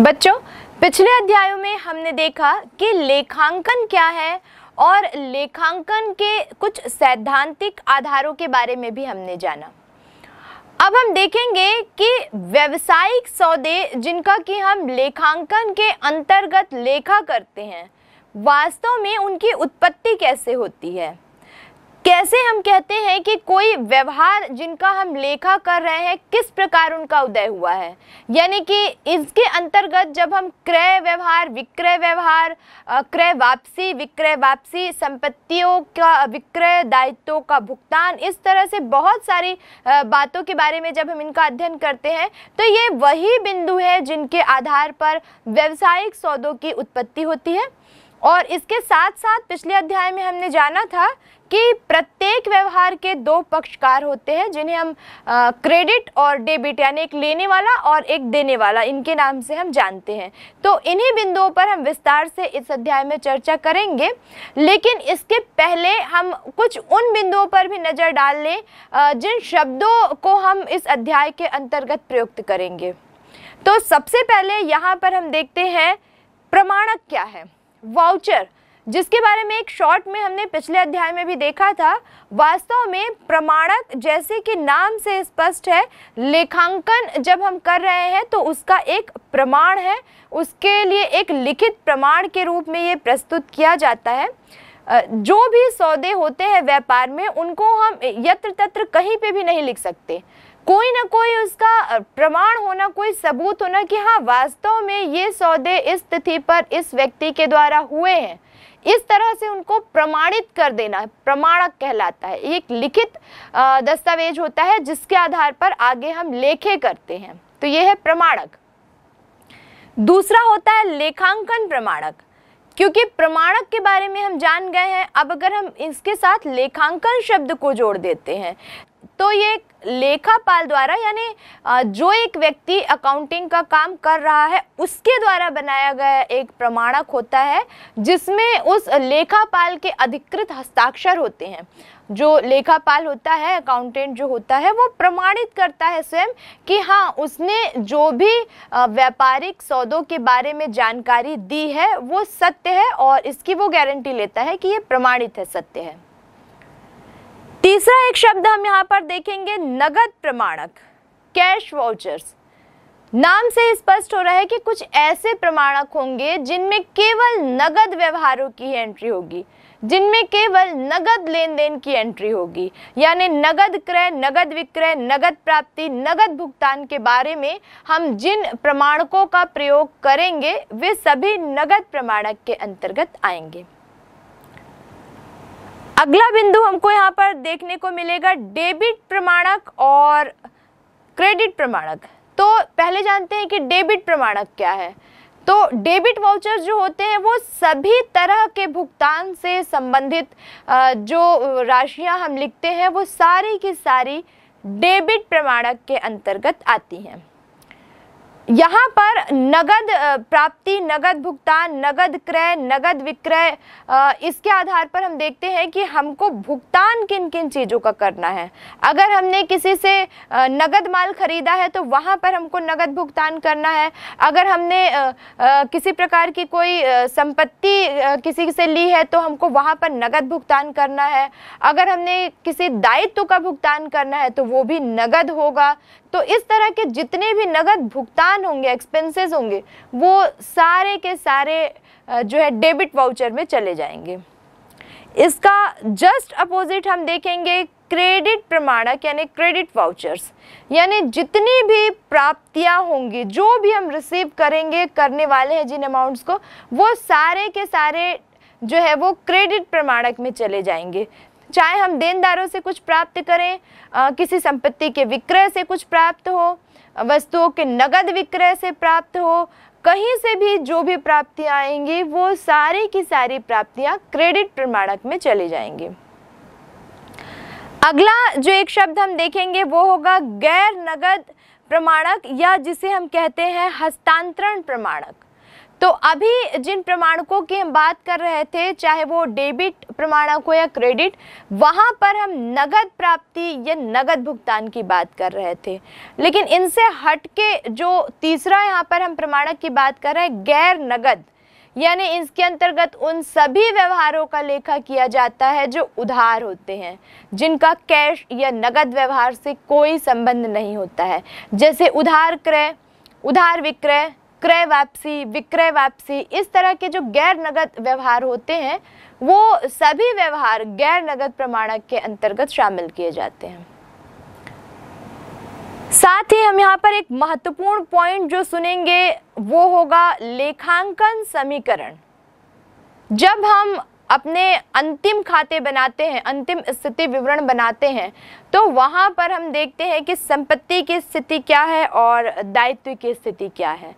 बच्चों पिछले अध्यायों में हमने देखा कि लेखांकन क्या है और लेखांकन के कुछ सैद्धांतिक आधारों के बारे में भी हमने जाना अब हम देखेंगे कि व्यवसायिक सौदे जिनका कि हम लेखांकन के अंतर्गत लेखा करते हैं वास्तव में उनकी उत्पत्ति कैसे होती है कैसे हम कहते हैं कि कोई व्यवहार जिनका हम लेखा कर रहे हैं किस प्रकार उनका उदय हुआ है यानी कि इसके अंतर्गत जब हम क्रय व्यवहार विक्रय व्यवहार क्रय वापसी विक्रय वापसी संपत्तियों का विक्रय दायित्वों का भुगतान इस तरह से बहुत सारी बातों के बारे में जब हम इनका अध्ययन करते हैं तो ये वही बिंदु है जिनके आधार पर व्यवसायिक सौदों की उत्पत्ति होती है और इसके साथ साथ पिछले अध्याय में हमने जाना था कि प्रत्येक व्यवहार के दो पक्षकार होते हैं जिन्हें हम क्रेडिट और डेबिट यानी एक लेने वाला और एक देने वाला इनके नाम से हम जानते हैं तो इन्हीं बिंदुओं पर हम विस्तार से इस अध्याय में चर्चा करेंगे लेकिन इसके पहले हम कुछ उन बिंदुओं पर भी नज़र डाल लें जिन शब्दों को हम इस अध्याय के अंतर्गत प्रयुक्त करेंगे तो सबसे पहले यहाँ पर हम देखते हैं प्रमाणक क्या है वाउचर जिसके बारे में एक शॉर्ट में हमने पिछले अध्याय में भी देखा था वास्तव में प्रमाणक जैसे कि नाम से स्पष्ट है लेखांकन जब हम कर रहे हैं तो उसका एक प्रमाण है उसके लिए एक लिखित प्रमाण के रूप में ये प्रस्तुत किया जाता है जो भी सौदे होते हैं व्यापार में उनको हम यत्र तत्र कहीं पे भी नहीं लिख सकते कोई ना कोई उसका प्रमाण होना कोई सबूत होना कि हाँ वास्तव में ये सौदे इस तिथि पर इस व्यक्ति के द्वारा हुए हैं इस तरह से उनको प्रमाणित कर देना प्रमाणक कहलाता है एक लिखित दस्तावेज होता है जिसके आधार पर आगे हम लेखे करते हैं तो ये है प्रमाणक दूसरा होता है लेखांकन प्रमाणक क्योंकि प्रमाणक के बारे में हम जान गए हैं अब अगर हम इसके साथ लेखांकन शब्द को जोड़ देते हैं तो ये लेखापाल द्वारा यानी जो एक व्यक्ति अकाउंटिंग का काम कर रहा है उसके द्वारा बनाया गया एक प्रमाणक होता है जिसमें उस लेखापाल के अधिकृत हस्ताक्षर होते हैं जो लेखापाल होता है अकाउंटेंट जो होता है वो प्रमाणित करता है स्वयं कि हाँ उसने जो भी व्यापारिक सौदों के बारे में जानकारी दी है वो सत्य है और इसकी वो गारंटी लेता है कि ये प्रमाणित है सत्य है तीसरा एक शब्द हम यहाँ पर देखेंगे नगद प्रमाणक कैश वाउचर्स नाम से स्पष्ट हो रहा है कि कुछ ऐसे प्रमाणक होंगे जिनमें केवल नगद व्यवहारों की एंट्री होगी जिनमें केवल नगद लेन देन की एंट्री होगी यानी नगद क्रय नगद विक्रय नगद प्राप्ति नगद भुगतान के बारे में हम जिन प्रमाणकों का प्रयोग करेंगे वे सभी नगद प्रमाणक के अंतर्गत आएंगे अगला बिंदु हमको यहाँ पर देखने को मिलेगा डेबिट प्रमाणक और क्रेडिट प्रमाणक तो पहले जानते हैं कि डेबिट प्रमाणक क्या है तो डेबिट वाउचर जो होते हैं वो सभी तरह के भुगतान से संबंधित जो राशियां हम लिखते हैं वो सारी की सारी डेबिट प्रमाणक के अंतर्गत आती हैं यहाँ पर नगद प्राप्ति नगद भुगतान नगद क्रय नगद विक्रय इसके आधार पर हम देखते हैं कि हमको भुगतान किन किन चीज़ों का करना है अगर हमने किसी से नगद माल खरीदा है तो वहाँ पर हमको नगद भुगतान करना है अगर हमने किसी प्रकार की कोई संपत्ति किसी से ली है तो हमको वहाँ पर नगद भुगतान करना है अगर हमने किसी दायित्व का भुगतान करना है तो वो भी नगद होगा तो इस तरह के जितने भी नगद भुगतान भुगतान होंगे एक्सपेंसेस होंगे वो सारे के सारे जो है डेबिट वाउचर में चले जाएंगे इसका जस्ट अपोजिट हम देखेंगे क्रेडिट प्रमाणक यानी क्रेडिट वाउचर्स यानी जितनी भी प्राप्तियां होंगी जो भी हम रिसीव करेंगे करने वाले हैं जिन अमाउंट्स को वो सारे के सारे जो है वो क्रेडिट प्रमाणक में चले जाएंगे चाहे हम देनदारों से कुछ प्राप्त करें आ, किसी संपत्ति के विक्रय से कुछ प्राप्त हो वस्तुओं के नगद विक्रय से प्राप्त हो कहीं से भी जो भी प्राप्तियां आएंगी वो सारी की सारी प्राप्तियां क्रेडिट प्रमाणक में चले जाएंगी अगला जो एक शब्द हम देखेंगे वो होगा गैर नगद प्रमाणक या जिसे हम कहते हैं हस्तांतरण प्रमाणक तो अभी जिन प्रमाणकों की हम बात कर रहे थे चाहे वो डेबिट प्रमाणक हो या क्रेडिट वहाँ पर हम नगद प्राप्ति या नगद भुगतान की बात कर रहे थे लेकिन इनसे हट के जो तीसरा यहाँ पर हम प्रमाणक की बात कर रहे हैं गैर नगद यानी इसके अंतर्गत उन सभी व्यवहारों का लेखा किया जाता है जो उधार होते हैं जिनका कैश या नगद व्यवहार से कोई संबंध नहीं होता है जैसे उधार क्रय उधार विक्रय क्रय वापसी विक्रय वापसी इस तरह के जो गैर नगद व्यवहार होते हैं वो सभी व्यवहार गैर नगद प्रमाणक के अंतर्गत शामिल किए जाते हैं साथ ही हम यहाँ पर एक महत्वपूर्ण पॉइंट जो सुनेंगे वो होगा लेखांकन समीकरण जब हम अपने अंतिम खाते बनाते हैं अंतिम स्थिति विवरण बनाते हैं तो वहाँ पर हम देखते हैं कि संपत्ति की स्थिति क्या है और दायित्व की स्थिति क्या है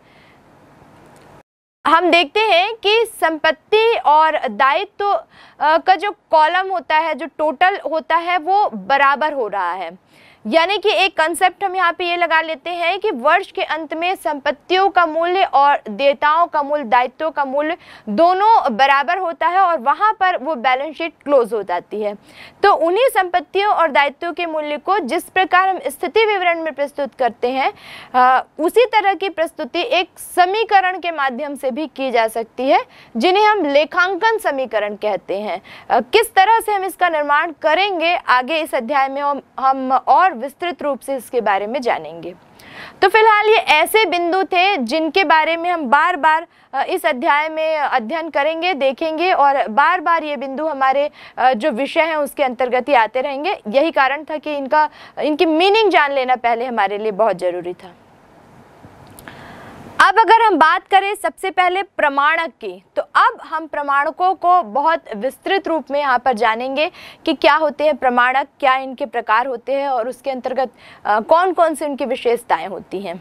हम देखते हैं कि संपत्ति और दायित्व तो का जो कॉलम होता है जो टोटल होता है वो बराबर हो रहा है यानी कि एक कंसेप्ट हम यहाँ पे ये लगा लेते हैं कि वर्ष के अंत में संपत्तियों का मूल्य और देवताओं का मूल्य दायित्वों का मूल्य दोनों बराबर होता है और वहाँ पर वो बैलेंस शीट क्लोज हो जाती है तो उन्हीं संपत्तियों और दायित्वों के मूल्य को जिस प्रकार हम स्थिति विवरण में प्रस्तुत करते हैं उसी तरह की प्रस्तुति एक समीकरण के माध्यम से भी की जा सकती है जिन्हें हम लेखांकन समीकरण कहते हैं किस तरह से हम इसका निर्माण करेंगे आगे इस अध्याय में हम और और विस्तृत रूप से इसके बारे में जानेंगे तो फिलहाल ये ऐसे बिंदु थे जिनके बारे में हम बार बार इस अध्याय में अध्ययन करेंगे देखेंगे और बार बार ये बिंदु हमारे जो विषय हैं उसके अंतर्गत ही आते रहेंगे यही कारण था कि इनका इनकी मीनिंग जान लेना पहले हमारे लिए बहुत ज़रूरी था अब अगर हम बात करें सबसे पहले प्रमाणक की तो अब हम प्रमाणकों को बहुत विस्तृत रूप में यहाँ पर जानेंगे कि क्या होते हैं प्रमाणक क्या इनके प्रकार होते हैं और उसके अंतर्गत कौन कौन से उनकी विशेषताएं होती हैं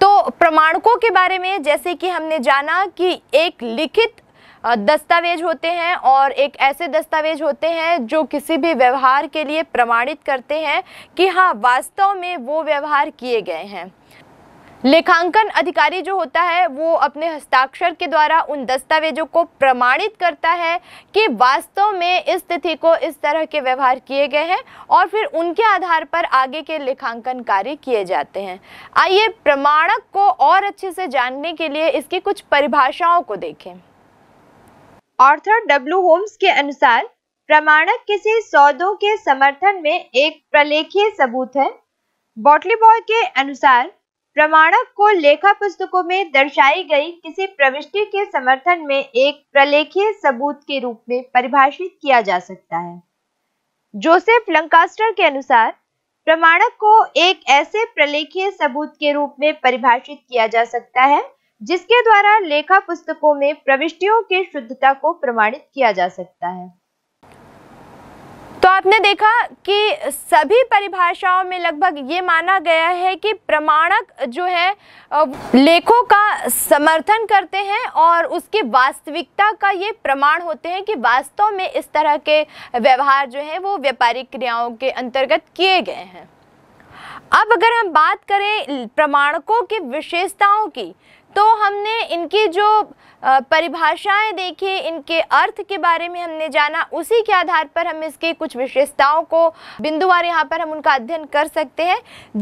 तो प्रमाणकों के बारे में जैसे कि हमने जाना कि एक लिखित दस्तावेज होते हैं और एक ऐसे दस्तावेज होते हैं जो किसी भी व्यवहार के लिए प्रमाणित करते हैं कि हाँ वास्तव में वो व्यवहार किए गए हैं लेखांकन अधिकारी जो होता है वो अपने हस्ताक्षर के द्वारा उन दस्तावेजों को प्रमाणित करता है कि वास्तव में इस तिथि को इस तरह के व्यवहार किए गए हैं और फिर उनके आधार पर आगे के लेखांकन कार्य किए जाते हैं आइए प्रमाणक को और अच्छे से जानने के लिए इसकी कुछ परिभाषाओं को देखें ऑर्थर डब्ल्यू होम्स के अनुसार प्रमाणक किसी सौदों के समर्थन में एक प्रलेखीय सबूत है बॉटली बॉय के अनुसार प्रमाणक को लेखा पुस्तकों में दर्शाई गई किसी प्रविष्टि के समर्थन में एक प्रलेखीय सबूत के रूप में परिभाषित किया जा सकता है जोसेफ लंकास्टर के अनुसार प्रमाणक को एक ऐसे प्रलेखीय सबूत के रूप में परिभाषित किया जा सकता है जिसके द्वारा लेखा पुस्तकों में प्रविष्टियों की शुद्धता को प्रमाणित किया जा सकता है तो आपने देखा कि सभी परिभाषाओं में लगभग ये माना गया है कि प्रमाणक जो है लेखों का समर्थन करते हैं और उसकी वास्तविकता का ये प्रमाण होते हैं कि वास्तव में इस तरह के व्यवहार जो है वो व्यापारिक क्रियाओं के अंतर्गत किए गए हैं अब अगर हम बात करें प्रमाणकों की विशेषताओं की तो हमने इनकी जो परिभाषाएं देखी इनके अर्थ के बारे में हमने जाना उसी के आधार पर हम इसकी कुछ विशेषताओं को बिंदुवार यहाँ पर हम उनका अध्ययन कर सकते हैं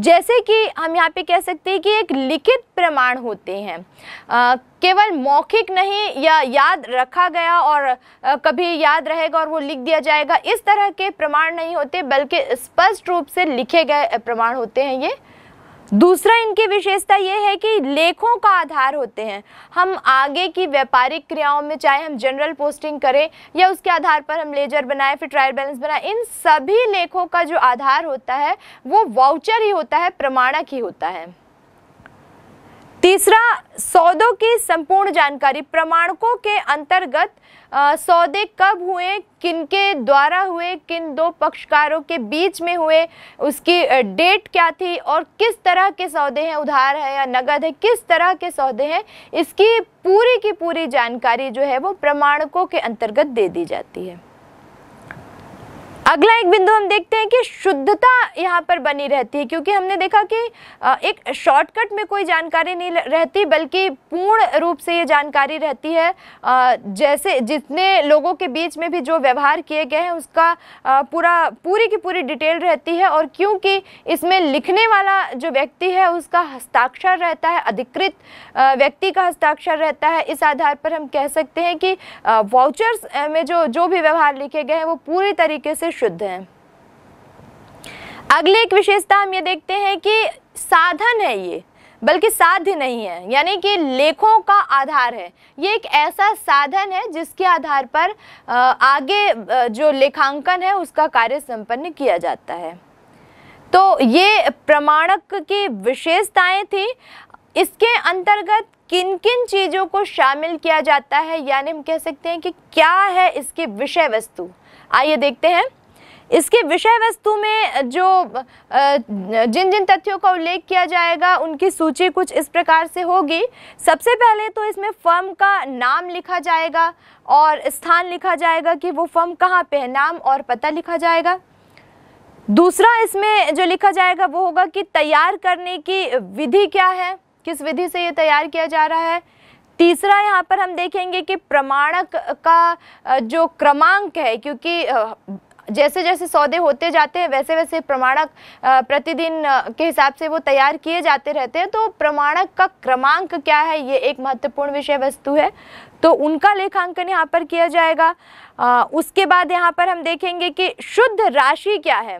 जैसे कि हम यहाँ पे कह सकते हैं कि एक लिखित प्रमाण होते हैं केवल मौखिक नहीं या याद रखा गया और कभी याद रहेगा और वो लिख दिया जाएगा इस तरह के प्रमाण नहीं होते बल्कि स्पष्ट रूप से लिखे गए प्रमाण होते हैं ये दूसरा इनकी विशेषता ये है कि लेखों का आधार होते हैं हम आगे की व्यापारिक क्रियाओं में चाहे हम जनरल पोस्टिंग करें या उसके आधार पर हम लेजर बनाएं फिर ट्रायल बैलेंस बनाएं इन सभी लेखों का जो आधार होता है वो वाउचर ही होता है प्रमाणक ही होता है तीसरा सौदों की संपूर्ण जानकारी प्रमाणकों के अंतर्गत सौदे कब हुए किनके द्वारा हुए किन दो पक्षकारों के बीच में हुए उसकी डेट क्या थी और किस तरह के सौदे हैं उधार है या नगद है किस तरह के सौदे हैं इसकी पूरी की पूरी जानकारी जो है वो प्रमाणकों के अंतर्गत दे दी जाती है अगला एक बिंदु हम देखते हैं कि शुद्धता यहाँ पर बनी रहती है क्योंकि हमने देखा कि एक शॉर्टकट में कोई जानकारी नहीं रहती बल्कि पूर्ण रूप से ये जानकारी रहती है जैसे जितने लोगों के बीच में भी जो व्यवहार किए गए हैं उसका पूरा पूरी की पूरी डिटेल रहती है और क्योंकि इसमें लिखने वाला जो व्यक्ति है उसका हस्ताक्षर रहता है अधिकृत व्यक्ति का हस्ताक्षर रहता है इस आधार पर हम कह सकते हैं कि वाउचर्स में जो जो भी व्यवहार लिखे गए हैं वो पूरी तरीके से शुद्ध है अगले एक विशेषता हम ये देखते हैं कि साधन है ये बल्कि साध्य नहीं है यानी कि लेखों का आधार है ये एक ऐसा साधन है जिसके आधार पर आगे जो लेखांकन है उसका कार्य संपन्न किया जाता है तो ये प्रमाणक की विशेषताएं थी इसके अंतर्गत किन किन चीज़ों को शामिल किया जाता है यानी हम कह सकते हैं कि क्या है इसके विषय वस्तु आइए देखते हैं इसके विषय वस्तु में जो जिन जिन तथ्यों का उल्लेख किया जाएगा उनकी सूची कुछ इस प्रकार से होगी सबसे पहले तो इसमें फर्म का नाम लिखा जाएगा और स्थान लिखा जाएगा कि वो फर्म कहाँ पे है नाम और पता लिखा जाएगा दूसरा इसमें जो लिखा जाएगा वो होगा कि तैयार करने की विधि क्या है किस विधि से ये तैयार किया जा रहा है तीसरा यहाँ पर हम देखेंगे कि प्रमाणक का जो क्रमांक है क्योंकि जैसे जैसे सौदे होते जाते हैं वैसे वैसे प्रमाणक प्रतिदिन के हिसाब से वो तैयार किए जाते रहते हैं तो प्रमाणक का क्रमांक क्या है ये एक महत्वपूर्ण विषय वस्तु है तो उनका लेखांकन यहाँ पर किया जाएगा आ, उसके बाद यहाँ पर हम देखेंगे कि शुद्ध राशि क्या है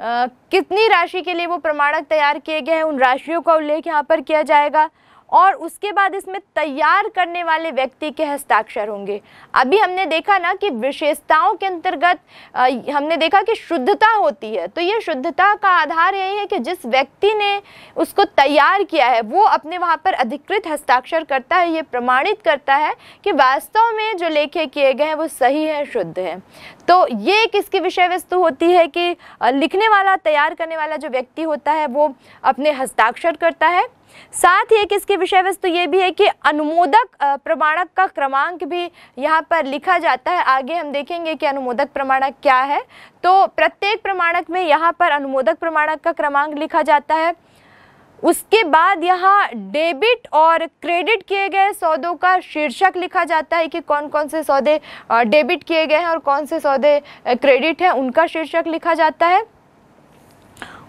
आ, कितनी राशि के लिए वो प्रमाणक तैयार किए गए हैं उन राशियों का उल्लेख यहाँ पर किया जाएगा और उसके बाद इसमें तैयार करने वाले व्यक्ति के हस्ताक्षर होंगे अभी हमने देखा ना कि विशेषताओं के अंतर्गत हमने देखा कि शुद्धता होती है तो ये शुद्धता का आधार यही है कि जिस व्यक्ति ने उसको तैयार किया है वो अपने वहाँ पर अधिकृत हस्ताक्षर करता है ये प्रमाणित करता है कि वास्तव में जो लेखे किए गए हैं वो सही है शुद्ध है तो ये किसकी विषय वस्तु होती है कि लिखने वाला तैयार करने वाला जो व्यक्ति होता है वो अपने हस्ताक्षर करता है साथ ही एक इसकी विषय वस्तु ये भी है कि अनुमोदक प्रमाणक का क्रमांक भी यहाँ पर लिखा जाता है आगे हम देखेंगे कि अनुमोदक प्रमाणक क्या है तो प्रत्येक प्रमाणक में यहाँ पर अनुमोदक प्रमाणक का क्रमांक लिखा जाता है उसके बाद यहाँ डेबिट और क्रेडिट किए गए सौदों का शीर्षक लिखा जाता है कि कौन कौन से सौदे डेबिट किए गए हैं और कौन से सौदे क्रेडिट हैं उनका शीर्षक लिखा जाता है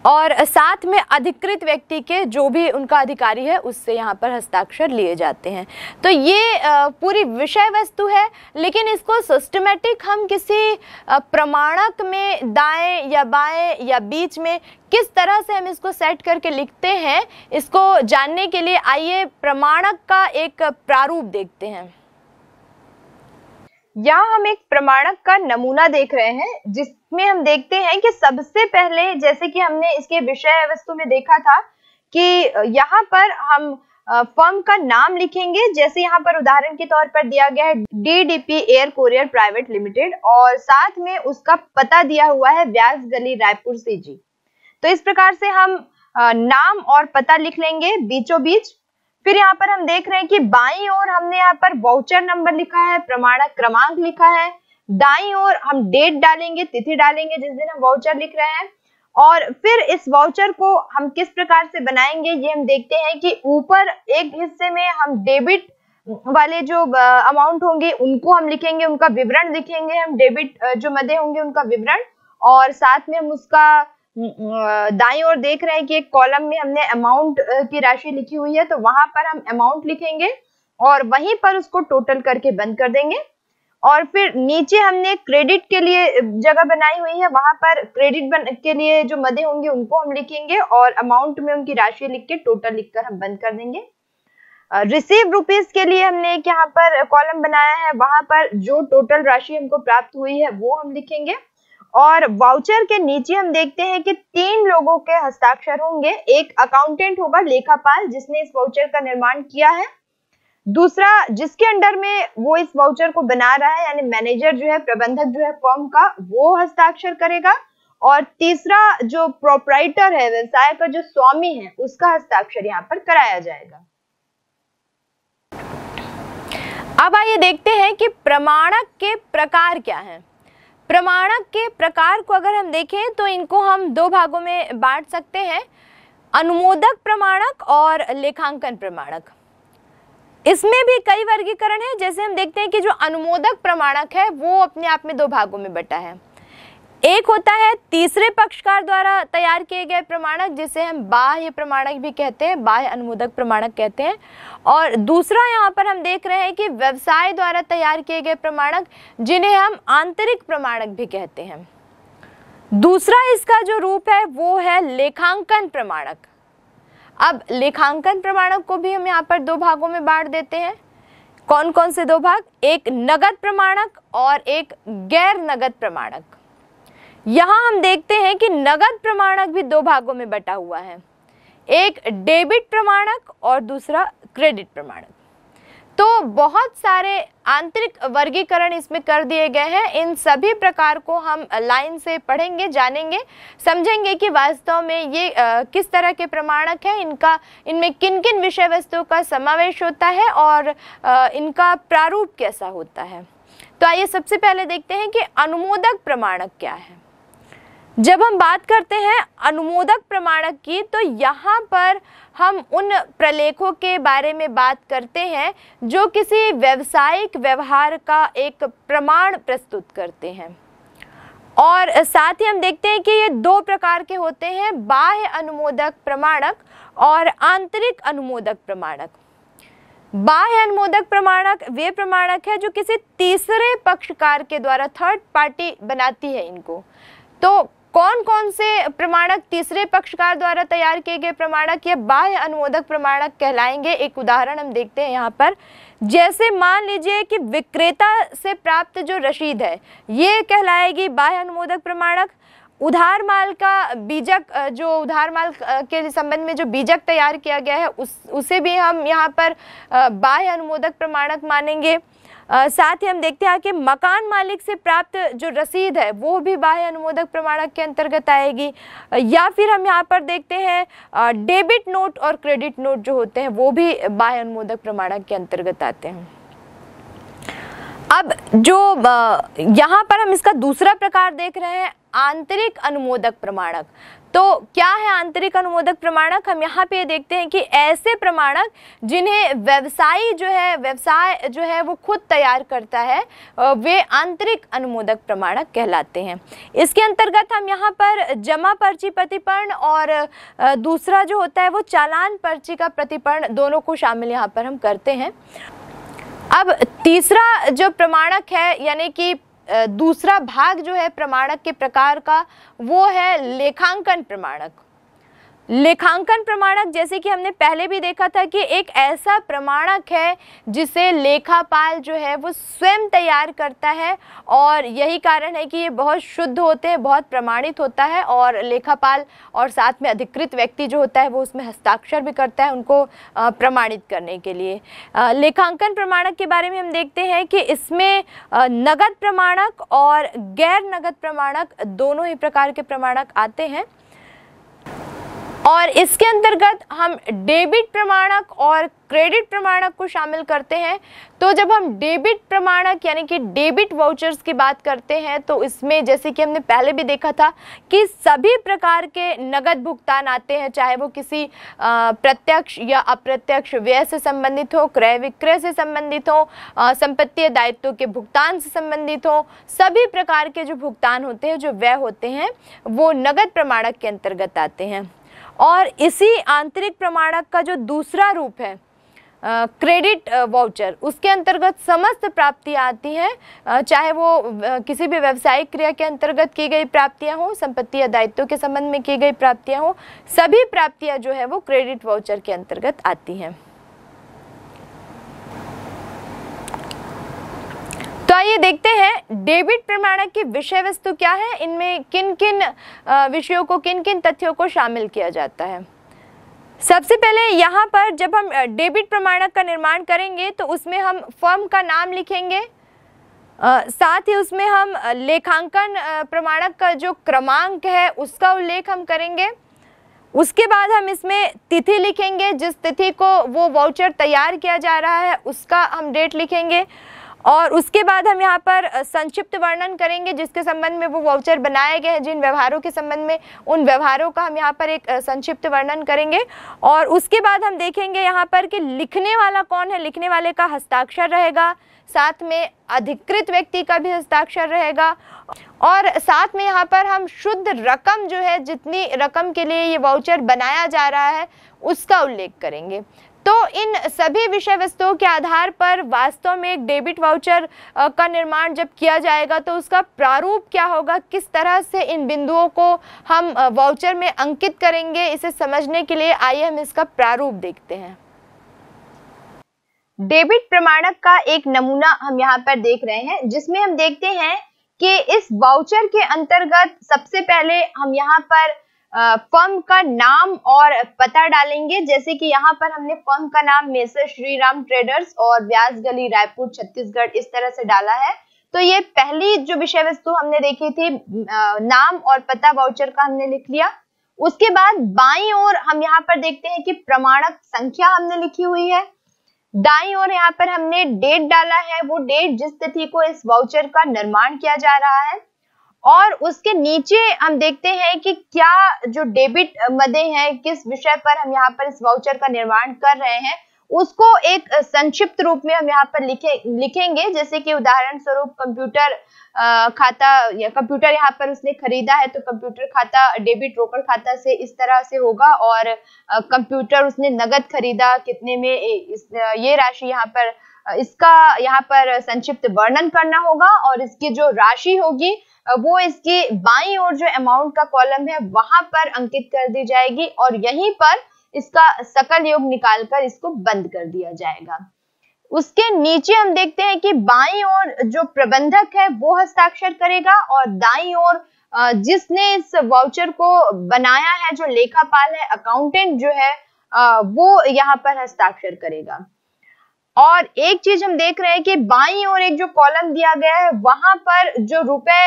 और साथ में अधिकृत व्यक्ति के जो भी उनका अधिकारी है उससे यहाँ पर हस्ताक्षर लिए जाते हैं तो ये पूरी विषय वस्तु है लेकिन इसको सिस्टमेटिक हम किसी प्रमाणक में दाएं या बाएं या बीच में किस तरह से हम इसको सेट करके लिखते हैं इसको जानने के लिए आइए प्रमाणक का एक प्रारूप देखते हैं यहाँ हम एक प्रमाणक का नमूना देख रहे हैं जिस में हम देखते हैं कि सबसे पहले जैसे कि हमने इसके विषय वस्तु में देखा था कि यहाँ पर हम फर्म का नाम लिखेंगे जैसे यहाँ पर उदाहरण के तौर पर दिया गया है D D P air courier private limited और साथ में उसका पता दिया हुआ है व्यास गली रायपुर से जी तो इस प्रकार से हम नाम और पता लिख लेंगे बीचों बीच फिर यहाँ पर हम देख रहे हैं कि बाई और हमने यहाँ पर वाउचर नंबर लिखा है प्रमाणक क्रमांक लिखा है दाई और हम डेट डालेंगे तिथि डालेंगे जिस दिन हम वाउचर लिख रहे हैं और फिर इस वाउचर को हम किस प्रकार से बनाएंगे ये हम देखते हैं कि ऊपर एक हिस्से में हम डेबिट वाले जो अमाउंट होंगे उनको हम लिखेंगे उनका विवरण लिखेंगे हम डेबिट जो मदे होंगे उनका विवरण और साथ में हम उसका दाई और देख रहे हैं कि एक कॉलम में हमने अमाउंट की राशि लिखी हुई है तो वहां पर हम अमाउंट लिखेंगे और वहीं पर उसको टोटल करके बंद कर देंगे और फिर नीचे हमने क्रेडिट के लिए जगह बनाई हुई है वहां पर क्रेडिट बन, के लिए जो मदे होंगे उनको हम लिखेंगे और अमाउंट में उनकी राशि लिख के टोटल लिखकर हम बंद कर देंगे रिसीव रुपीज के लिए हमने एक यहाँ पर कॉलम बनाया है वहां पर जो टोटल राशि हमको प्राप्त हुई है वो हम लिखेंगे और वाउचर के नीचे हम देखते हैं कि तीन लोगों के हस्ताक्षर होंगे एक अकाउंटेंट होगा लेखापाल जिसने इस वाउचर का निर्माण किया है दूसरा जिसके अंडर में वो इस वाउचर को बना रहा है यानी मैनेजर जो है प्रबंधक जो है फॉर्म का वो हस्ताक्षर करेगा और तीसरा जो प्रोपराइटर है व्यवसाय का जो स्वामी है उसका हस्ताक्षर यहाँ पर कराया जाएगा अब आइए देखते हैं कि प्रमाणक के प्रकार क्या हैं। प्रमाणक के प्रकार को अगर हम देखें तो इनको हम दो भागों में बांट सकते हैं अनुमोदक प्रमाणक और लेखांकन प्रमाणक इसमें भी कई वर्गीकरण है जैसे हम देखते हैं कि जो अनुमोदक प्रमाणक है वो अपने आप में दो भागों में बटा है एक होता है तीसरे पक्षकार द्वारा तैयार किए गए प्रमाणक जिसे हम बाह्य प्रमाणक भी कहते हैं बाह्य अनुमोदक प्रमाणक कहते हैं और दूसरा यहाँ पर हम देख रहे हैं कि व्यवसाय द्वारा तैयार किए गए प्रमाणक जिन्हें हम आंतरिक प्रमाणक भी कहते हैं दूसरा इसका जो रूप है वो है लेखांकन प्रमाणक अब लेखांकन प्रमाणक को भी हम यहाँ पर दो भागों में बांट देते हैं कौन कौन से दो भाग एक नगद प्रमाणक और एक गैर नगद प्रमाणक यहाँ हम देखते हैं कि नगद प्रमाणक भी दो भागों में बटा हुआ है एक डेबिट प्रमाणक और दूसरा क्रेडिट प्रमाणक तो बहुत सारे आंतरिक वर्गीकरण इसमें कर दिए गए हैं इन सभी प्रकार को हम लाइन से पढ़ेंगे जानेंगे समझेंगे कि वास्तव में ये आ, किस तरह के प्रमाणक हैं इनका इनमें किन किन विषय वस्तुओं का समावेश होता है और आ, इनका प्रारूप कैसा होता है तो आइए सबसे पहले देखते हैं कि अनुमोदक प्रमाणक क्या है जब हम बात करते हैं अनुमोदक प्रमाणक की तो यहाँ पर हम उन प्रलेखों के बारे में बात करते हैं जो किसी व्यवसायिक व्यवहार का एक प्रमाण प्रस्तुत करते हैं और साथ ही हम देखते हैं कि ये दो प्रकार के होते हैं बाह्य अनुमोदक प्रमाणक और आंतरिक अनुमोदक प्रमाणक बाह्य अनुमोदक प्रमाणक वे प्रमाणक है जो किसी तीसरे पक्षकार के द्वारा थर्ड पार्टी बनाती है इनको तो कौन कौन से प्रमाणक तीसरे पक्षकार द्वारा तैयार किए गए प्रमाणक या बाह्य अनुमोदक प्रमाणक कहलाएंगे एक उदाहरण हम देखते हैं यहाँ पर जैसे मान लीजिए कि विक्रेता से प्राप्त जो रसीद है ये कहलाएगी बाह्य अनुमोदक प्रमाणक उधार माल का बीजक जो उधार माल के संबंध में जो बीजक तैयार किया गया है उस उसे भी हम यहाँ पर बाह्य अनुमोदक प्रमाणक मानेंगे साथ ही हम देखते हैं कि मकान मालिक से प्राप्त जो रसीद है वो भी बाह्य अनुमोदक प्रमाणक के अंतर्गत आएगी या फिर हम यहाँ पर देखते हैं डेबिट नोट और क्रेडिट नोट जो होते हैं वो भी बाह्य अनुमोदक प्रमाणक के अंतर्गत आते हैं अब जो यहाँ पर हम इसका दूसरा प्रकार देख रहे हैं आंतरिक अनुमोदक प्रमाणक तो क्या है आंतरिक अनुमोदक प्रमाणक हम यहाँ पे देखते हैं कि ऐसे प्रमाणक जिन्हें व्यवसायी जो है व्यवसाय जो है वो खुद तैयार करता है वे आंतरिक अनुमोदक प्रमाणक कहलाते हैं इसके अंतर्गत हम यहाँ पर जमा पर्ची प्रतिपर्ण और दूसरा जो होता है वो चालान पर्ची का प्रतिपर्ण दोनों को शामिल यहाँ पर हम करते हैं अब तीसरा जो प्रमाणक है यानी कि दूसरा भाग जो है प्रमाणक के प्रकार का वो है लेखांकन प्रमाणक लेखांकन प्रमाणक जैसे कि हमने पहले भी देखा था कि एक ऐसा प्रमाणक है जिसे लेखापाल जो है वो स्वयं तैयार करता है और यही कारण है कि ये बहुत शुद्ध होते हैं बहुत प्रमाणित होता है और लेखापाल और साथ में अधिकृत व्यक्ति जो होता है वो उसमें हस्ताक्षर भी करता है उनको प्रमाणित करने के लिए लेखांकन प्रमाणक के बारे में हम देखते हैं कि इसमें नगद प्रमाणक और गैर नगद प्रमाणक दोनों ही प्रकार के प्रमाणक आते हैं और इसके अंतर्गत हम डेबिट प्रमाणक और क्रेडिट प्रमाणक को शामिल करते हैं तो जब हम डेबिट प्रमाणक यानी कि डेबिट वाउचर्स की बात करते हैं तो इसमें जैसे कि हमने पहले भी देखा था कि सभी प्रकार के नगद भुगतान आते हैं चाहे वो किसी प्रत्यक्ष या अप्रत्यक्ष व्यय से संबंधित हो क्रय विक्रय से संबंधित हो संपत्ति दायित्व के भुगतान से संबंधित हो सभी प्रकार के जो भुगतान होते हैं जो व्यय होते हैं वो नगद प्रमाणक के अंतर्गत आते हैं और इसी आंतरिक प्रमाणक का जो दूसरा रूप है क्रेडिट वाउचर उसके अंतर्गत समस्त प्राप्तियाँ आती हैं चाहे वो किसी भी व्यावसायिक क्रिया के अंतर्गत की गई प्राप्तियाँ हों संपत्ति या दायित्व के संबंध में की गई प्राप्तियाँ हों सभी प्राप्तियाँ जो है वो क्रेडिट वाउचर के अंतर्गत आती हैं तो आइए देखते हैं डेबिट प्रमाणक की विषय वस्तु क्या है इनमें किन किन विषयों को किन किन तथ्यों को शामिल किया जाता है सबसे पहले यहाँ पर जब हम डेबिट प्रमाणक का निर्माण करेंगे तो उसमें हम फर्म का नाम लिखेंगे आ, साथ ही उसमें हम लेखांकन प्रमाणक का जो क्रमांक है उसका उल्लेख हम करेंगे उसके बाद हम इसमें तिथि लिखेंगे जिस तिथि को वो वाउचर तैयार किया जा रहा है उसका हम डेट लिखेंगे और उसके बाद हम यहाँ पर संक्षिप्त वर्णन करेंगे जिसके संबंध में वो वाउचर बनाए गए हैं जिन व्यवहारों के संबंध में उन व्यवहारों का हम यहाँ पर एक संक्षिप्त वर्णन करेंगे और उसके बाद हम देखेंगे यहाँ पर कि लिखने वाला कौन है लिखने वाले का हस्ताक्षर रहेगा साथ में अधिकृत व्यक्ति का भी हस्ताक्षर रहेगा और साथ में यहाँ पर हम शुद्ध रकम जो है जितनी रकम के लिए ये वाउचर बनाया जा रहा है उसका उल्लेख करेंगे तो इन सभी विषय वस्तुओं के आधार पर वास्तव में एक डेबिट वाउचर का निर्माण जब किया जाएगा तो उसका प्रारूप क्या होगा किस तरह से इन बिंदुओं को हम वाउचर में अंकित करेंगे इसे समझने के लिए आइए हम इसका प्रारूप देखते हैं डेबिट प्रमाणक का एक नमूना हम यहाँ पर देख रहे हैं जिसमें हम देखते हैं कि इस वाउचर के अंतर्गत सबसे पहले हम यहाँ पर फर्म का नाम और पता डालेंगे जैसे कि यहाँ पर हमने फर्म का नाम मेसर श्री राम ट्रेडर्स और व्यास गली रायपुर छत्तीसगढ़ इस तरह से डाला है तो ये पहली जो विषय वस्तु हमने देखी थी नाम और पता वाउचर का हमने लिख लिया उसके बाद बाई और हम यहाँ पर देखते हैं कि प्रमाणक संख्या हमने लिखी हुई है दाई और यहाँ पर हमने डेट डाला है वो डेट जिस तिथि को इस वाउचर का निर्माण किया जा रहा है और उसके नीचे हम देखते हैं कि क्या जो डेबिट मदे हैं किस विषय पर हम यहाँ पर इस वाउचर का निर्माण कर रहे हैं उसको एक संक्षिप्त रूप में हम यहाँ पर लिखे लिखेंगे जैसे कि उदाहरण स्वरूप कंप्यूटर खाता या कंप्यूटर यहाँ पर उसने खरीदा है तो कंप्यूटर खाता डेबिट रोकड़ खाता से इस तरह से होगा और कंप्यूटर उसने नगद खरीदा कितने में इस, ये राशि यहाँ पर इसका यहाँ पर संक्षिप्त वर्णन करना होगा और इसकी जो राशि होगी वो इसकी बाई और जो अमाउंट का कॉलम है वहां पर अंकित कर दी जाएगी और यहीं पर इसका सकल योग निकालकर इसको बंद कर दिया जाएगा उसके नीचे हम देखते हैं कि बाई और जो प्रबंधक है वो हस्ताक्षर करेगा और दाई और जिसने इस वाउचर को बनाया है जो लेखापाल है अकाउंटेंट जो है वो यहाँ पर हस्ताक्षर करेगा और एक चीज हम देख रहे हैं कि बाई और एक जो कॉलम दिया गया है वहां पर जो रुपए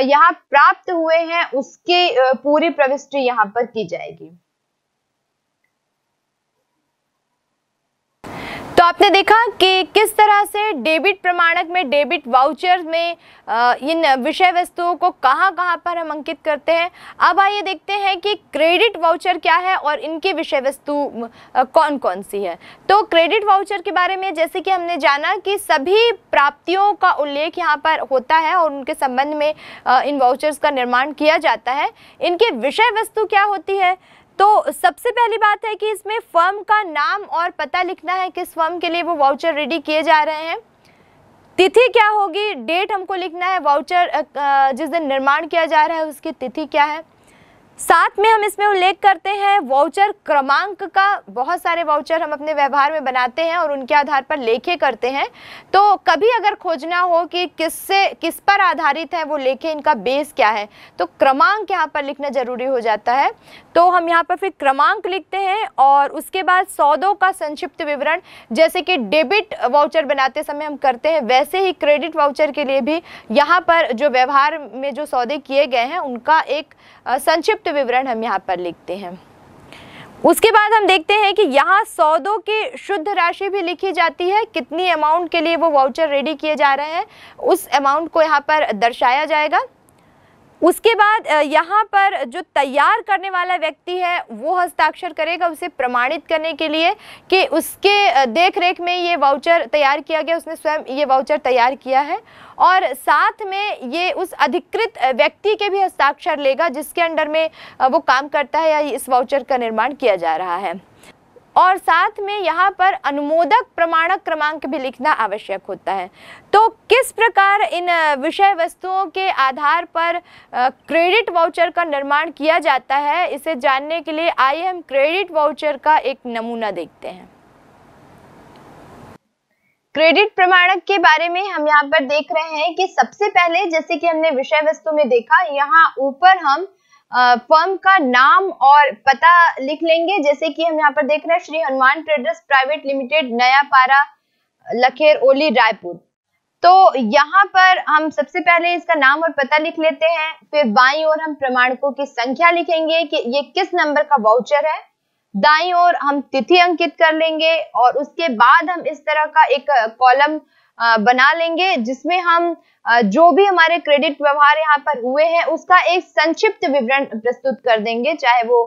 यहाँ प्राप्त हुए हैं उसकी पूरी प्रविष्टि यहाँ पर की जाएगी तो आपने देखा कि किस तरह से डेबिट प्रमाणक में डेबिट वाउचर में इन विषय वस्तुओं को कहां कहां पर हम अंकित करते हैं अब आइए देखते हैं कि क्रेडिट वाउचर क्या है और इनकी विषय वस्तु कौन कौन सी है तो क्रेडिट वाउचर के बारे में जैसे कि हमने जाना कि सभी प्राप्तियों का उल्लेख यहाँ पर होता है और उनके संबंध में इन वाउचर्स का निर्माण किया जाता है इनकी विषय वस्तु क्या होती है तो सबसे पहली बात है कि इसमें फर्म का नाम और पता लिखना है किस फर्म के लिए वो वाउचर रेडी किए जा रहे हैं तिथि क्या होगी डेट हमको लिखना है वाउचर जिस दिन निर्माण किया जा रहा है उसकी तिथि क्या है साथ में हम इसमें उल्लेख करते हैं वाउचर क्रमांक का बहुत सारे वाउचर हम अपने व्यवहार में बनाते हैं और उनके आधार पर लेखे करते हैं तो कभी अगर खोजना हो कि किससे किस पर आधारित है वो लेखे इनका बेस क्या है तो क्रमांक यहाँ पर लिखना ज़रूरी हो जाता है तो हम यहाँ पर फिर क्रमांक लिखते हैं और उसके बाद सौदों का संक्षिप्त विवरण जैसे कि डेबिट वाउचर बनाते समय हम करते हैं वैसे ही क्रेडिट वाउचर के लिए भी यहाँ पर जो व्यवहार में जो सौदे किए गए हैं उनका एक संक्षिप्त संक्षिप्त विवरण हम यहाँ पर लिखते हैं उसके बाद हम देखते हैं कि यहाँ सौदों की शुद्ध राशि भी लिखी जाती है कितनी अमाउंट के लिए वो वाउचर रेडी किए जा रहे हैं उस अमाउंट को यहाँ पर दर्शाया जाएगा उसके बाद यहाँ पर जो तैयार करने वाला व्यक्ति है वो हस्ताक्षर करेगा उसे प्रमाणित करने के लिए कि उसके देख रेख में ये वाउचर तैयार किया गया उसने स्वयं ये वाउचर तैयार किया है और साथ में ये उस अधिकृत व्यक्ति के भी हस्ताक्षर लेगा जिसके अंडर में वो काम करता है या इस वाउचर का निर्माण किया जा रहा है और साथ में यहाँ पर अनुमोदक प्रमाणक क्रमांक भी लिखना आवश्यक होता है तो किस प्रकार इन विषय वस्तुओं के आधार पर क्रेडिट वाउचर का निर्माण किया जाता है इसे जानने के लिए आइए हम क्रेडिट वाउचर का एक नमूना देखते हैं क्रेडिट प्रमाणक के बारे में हम यहाँ पर देख रहे हैं कि सबसे पहले जैसे कि हमने विषय वस्तु में देखा यहाँ ऊपर हम फर्म का नाम और पता लिख लेंगे जैसे कि हम यहाँ पर देख रहे हैं Shri Hanuman traders private limited Naya Para लखेर ओली रायपुर तो यहाँ पर हम सबसे पहले इसका नाम और पता लिख लेते हैं फिर बाई और हम प्रमाणकों की संख्या लिखेंगे कि ये किस नंबर का वाउचर है दाई ओर हम तिथि अंकित कर लेंगे और उसके बाद हम इस तरह का एक कॉलम बना लेंगे जिसमें हम जो भी हमारे क्रेडिट व्यवहार यहाँ पर हुए हैं उसका एक संक्षिप्त विवरण प्रस्तुत कर देंगे चाहे वो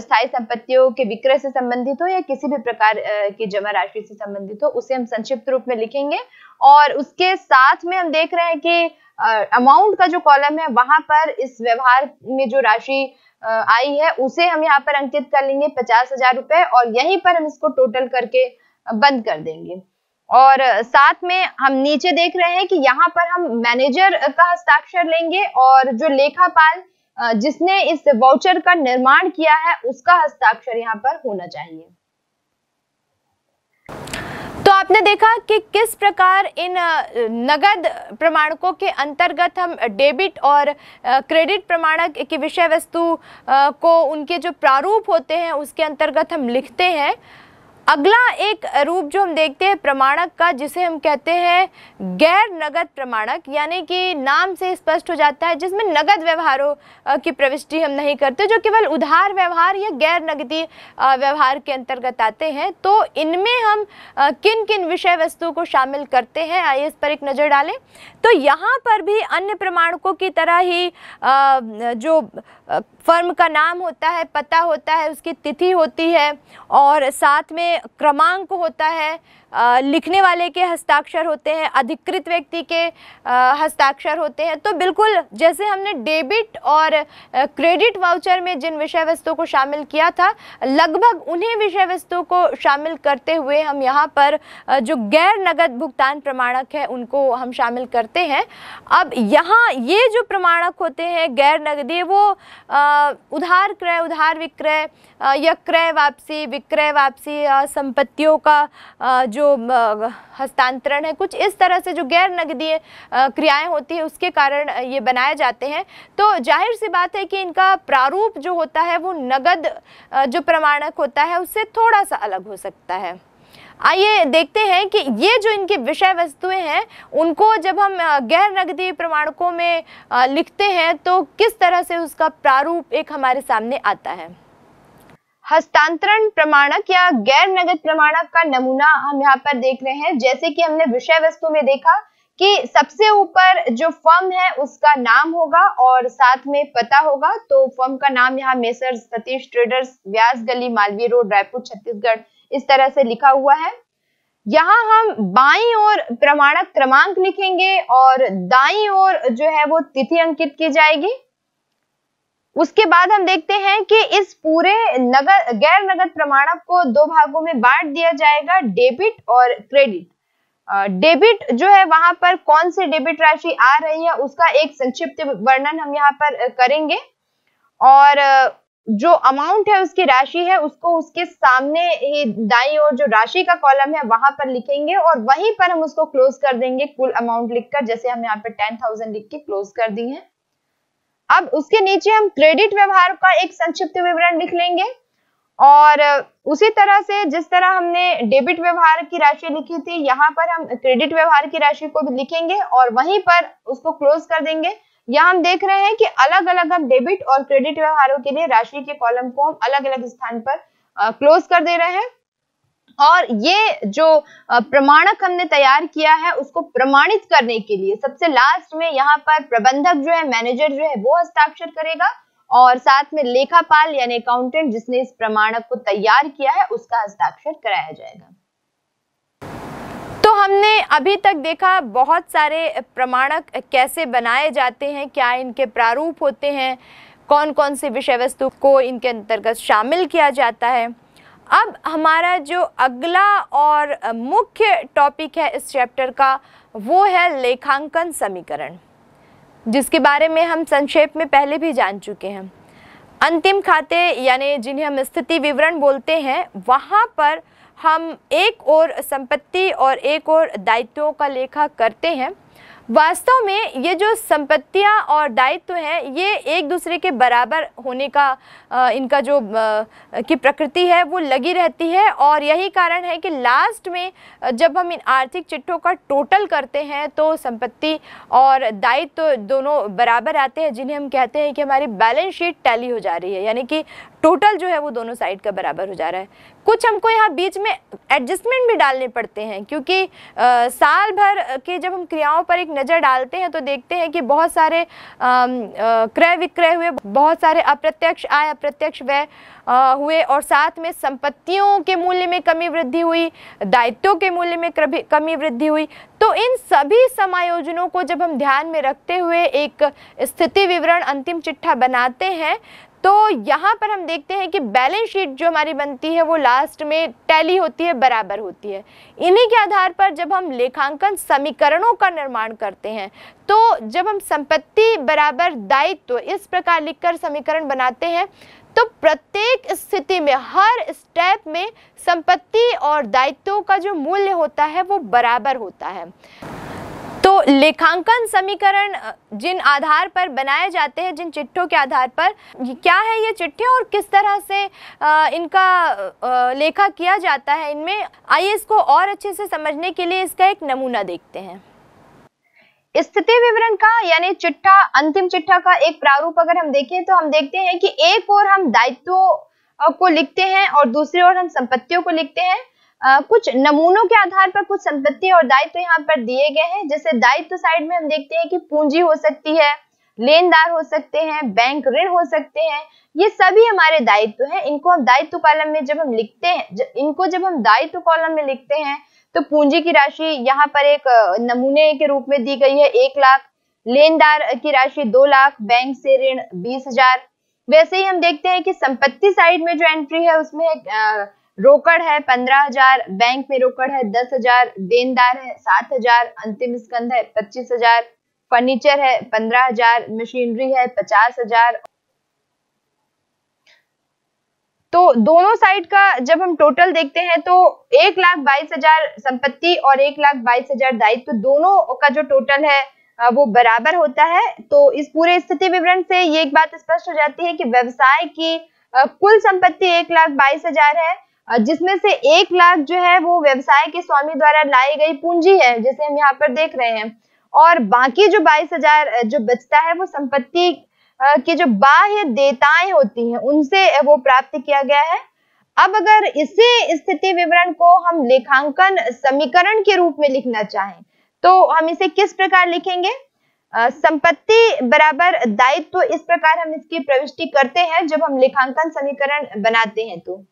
स्थायी संपत्तियों के विक्रय से संबंधित हो या किसी भी प्रकार की जमा राशि से संबंधित हो उसे हम संक्षिप्त रूप में लिखेंगे और उसके साथ में हम देख रहे हैं कि अमाउंट का जो कॉलम है वहां पर इस व्यवहार में जो राशि आई है उसे हम यहाँ पर अंकित कर लेंगे पचास हजार रुपए और यहीं पर हम इसको टोटल करके बंद कर देंगे और साथ में हम नीचे देख रहे हैं कि यहाँ पर हम मैनेजर का हस्ताक्षर लेंगे और जो लेखापाल जिसने इस वाउचर का निर्माण किया है उसका हस्ताक्षर यहाँ पर होना चाहिए आपने देखा कि किस प्रकार इन नगद प्रमाणकों के अंतर्गत हम डेबिट और क्रेडिट प्रमाणक की विषय वस्तु को उनके जो प्रारूप होते हैं उसके अंतर्गत हम लिखते हैं अगला एक रूप जो हम देखते हैं प्रमाणक का जिसे हम कहते हैं गैर नगद प्रमाणक यानी कि नाम से स्पष्ट हो जाता है जिसमें नगद व्यवहारों की प्रविष्टि हम नहीं करते जो केवल उधार व्यवहार या गैर नगदी व्यवहार के अंतर्गत आते हैं तो इनमें हम किन किन विषय वस्तुओं को शामिल करते हैं आइए इस पर एक नज़र डालें तो यहाँ पर भी अन्य प्रमाणकों की तरह ही जो फर्म का नाम होता है पता होता है उसकी तिथि होती है और साथ में क्रमांक होता है लिखने वाले के हस्ताक्षर होते हैं अधिकृत व्यक्ति के हस्ताक्षर होते हैं तो बिल्कुल जैसे हमने डेबिट और क्रेडिट वाउचर में जिन विषय वस्तुओं को शामिल किया था लगभग उन्हीं विषय वस्तुओं को शामिल करते हुए हम यहाँ पर जो गैर नगद भुगतान प्रमाणक है उनको हम शामिल करते हैं अब यहाँ ये जो प्रमाणक होते हैं गैर नगदी वो उधार क्रय उधार विक्रय या क्रय वापसी विक्रय वापसी संपत्तियों का जो जो हस्तांतरण है कुछ इस तरह से जो गैर नगदीय क्रियाएं होती है उसके कारण ये बनाए जाते हैं तो जाहिर सी बात है कि इनका प्रारूप जो होता है वो नगद जो प्रमाणक होता है उससे थोड़ा सा अलग हो सकता है आइए देखते हैं कि ये जो इनकी विषय वस्तुएं हैं उनको जब हम गैर नगदी प्रमाणकों में लिखते हैं तो किस तरह से उसका प्रारूप एक हमारे सामने आता है हस्तांतरण प्रमाणक या गैर नगद प्रमाणक का नमूना हम यहाँ पर देख रहे हैं जैसे कि हमने विषय वस्तु में देखा कि सबसे ऊपर जो फर्म है उसका नाम होगा और साथ में पता होगा तो फर्म का नाम यहाँ मेसर सतीश ट्रेडर्स व्यास गली मालवीय रोड रायपुर छत्तीसगढ़ इस तरह से लिखा हुआ है यहाँ हम बाई और प्रमाणक क्रमांक लिखेंगे और दाई और जो है वो तिथि अंकित की जाएगी उसके बाद हम देखते हैं कि इस पूरे नगद गैर नगद प्रमाणक को दो भागों में बांट दिया जाएगा डेबिट और क्रेडिट डेबिट जो है वहां पर कौन से डेबिट राशि आ रही है उसका एक संक्षिप्त वर्णन हम यहाँ पर करेंगे और जो अमाउंट है उसकी राशि है उसको उसके सामने ही दाई और जो राशि का कॉलम है वहां पर लिखेंगे और वहीं पर हम उसको क्लोज कर देंगे कुल अमाउंट लिखकर जैसे हम यहाँ पर टेन थाउजेंड लिख के क्लोज कर दी है अब उसके नीचे हम क्रेडिट व्यवहार का एक संक्षिप्त विवरण लिख लेंगे और उसी तरह से जिस तरह हमने डेबिट व्यवहार की राशि लिखी थी यहाँ पर हम क्रेडिट व्यवहार की राशि को भी लिखेंगे और वहीं पर उसको क्लोज कर देंगे यहाँ हम देख रहे हैं कि अलग अलग हम डेबिट और क्रेडिट व्यवहारों के लिए राशि के कॉलम को हम अलग अलग स्थान पर क्लोज कर दे रहे हैं और ये जो प्रमाणक हमने तैयार किया है उसको प्रमाणित करने के लिए सबसे लास्ट में यहाँ पर प्रबंधक जो है मैनेजर जो है वो हस्ताक्षर करेगा और साथ में लेखापाल यानी अकाउंटेंट जिसने इस प्रमाणक को तैयार किया है उसका हस्ताक्षर कराया जाएगा तो हमने अभी तक देखा बहुत सारे प्रमाणक कैसे बनाए जाते हैं क्या इनके प्रारूप होते हैं कौन कौन से विषय वस्तु को इनके अंतर्गत शामिल किया जाता है अब हमारा जो अगला और मुख्य टॉपिक है इस चैप्टर का वो है लेखांकन समीकरण जिसके बारे में हम संक्षेप में पहले भी जान चुके हैं अंतिम खाते यानी जिन्हें हम स्थिति विवरण बोलते हैं वहाँ पर हम एक और संपत्ति और एक और दायित्वों का लेखा करते हैं वास्तव में ये जो संपत्तियां और दायित्व हैं ये एक दूसरे के बराबर होने का इनका जो की प्रकृति है वो लगी रहती है और यही कारण है कि लास्ट में जब हम इन आर्थिक चिट्ठों का टोटल करते हैं तो संपत्ति और दायित्व दोनों बराबर आते हैं जिन्हें हम कहते हैं कि हमारी बैलेंस शीट टैली हो जा रही है यानी कि टोटल जो है वो दोनों साइड का बराबर हो जा रहा है कुछ हमको यहाँ बीच में एडजस्टमेंट भी डालने पड़ते हैं क्योंकि आ, साल भर के जब हम क्रियाओं पर एक नज़र डालते हैं तो देखते हैं कि बहुत सारे क्रय विक्रय हुए बहुत सारे अप्रत्यक्ष आय अप्रत्यक्ष व्यय हुए और साथ में संपत्तियों के मूल्य में कमी वृद्धि हुई दायित्वों के मूल्य में कमी वृद्धि हुई तो इन सभी समायोजनों को जब हम ध्यान में रखते हुए एक स्थिति विवरण अंतिम चिट्ठा बनाते हैं तो यहाँ पर हम देखते हैं कि बैलेंस शीट जो हमारी बनती है वो लास्ट में टैली होती है बराबर होती है इन्हीं के आधार पर जब हम लेखांकन समीकरणों का निर्माण करते हैं तो जब हम संपत्ति बराबर दायित्व इस प्रकार लिखकर समीकरण बनाते हैं तो प्रत्येक स्थिति में हर स्टेप में संपत्ति और दायित्वों का जो मूल्य होता है वो बराबर होता है लेखांकन समीकरण जिन आधार पर बनाए जाते हैं जिन चिट्ठों के आधार पर क्या है ये चिट्ठे और किस तरह से इनका लेखा किया जाता है इनमें आइए इसको और अच्छे से समझने के लिए इसका एक नमूना देखते हैं स्थिति विवरण का यानी चिट्ठा अंतिम चिट्ठा का एक प्रारूप अगर हम देखें तो हम देखते हैं कि एक और हम दायित्व को लिखते हैं और दूसरी ओर हम संपत्तियों को लिखते हैं आ, कुछ नमूनों के आधार पर कुछ संपत्ति और दायित्व तो यहाँ पर दिए गए हैं जैसे दायित्व तो साइड में हम देखते हैं कि पूंजी हो सकती है लेनदार हो सकते हैं बैंक ऋण हो सकते हैं ये सभी हमारे दायित्व हैं इनको हम दायित्व कॉलम में जब हम लिखते हैं इनको जब हम दायित्व कॉलम में लिखते हैं तो पूंजी की राशि यहाँ पर एक नमूने के रूप में दी गई है एक लाख लेनदार की राशि दो लाख बैंक से ऋण बीस हजार वैसे ही हम देखते हैं कि संपत्ति साइड में जो एंट्री है उसमें रोकड़ है पंद्रह हजार बैंक में रोकड़ है दस हजार देनदार है सात हजार अंतिम स्कंद है पच्चीस हजार फर्नीचर है पंद्रह हजार मशीनरी है पचास हजार तो दोनों साइड का जब हम टोटल देखते हैं तो एक लाख बाईस हजार संपत्ति और एक लाख बाईस हजार दायित्व तो दोनों का जो टोटल है वो बराबर होता है तो इस पूरे स्थिति विवरण से ये एक बात स्पष्ट हो जाती है कि व्यवसाय की कुल संपत्ति एक लाख बाईस हजार है जिसमें से एक लाख जो है वो व्यवसाय के स्वामी द्वारा लाई गई पूंजी है जिसे हम यहाँ पर देख रहे हैं और बाकी जो बाईस हजार जो बचता है वो संपत्ति की जो बाह्य देताएं होती हैं उनसे वो प्राप्त किया गया है अब अगर इसी स्थिति विवरण को हम लेखांकन समीकरण के रूप में लिखना चाहें तो हम इसे किस प्रकार लिखेंगे संपत्ति बराबर दायित्व तो इस प्रकार हम इसकी प्रविष्टि करते हैं जब हम लेखांकन समीकरण बनाते हैं तो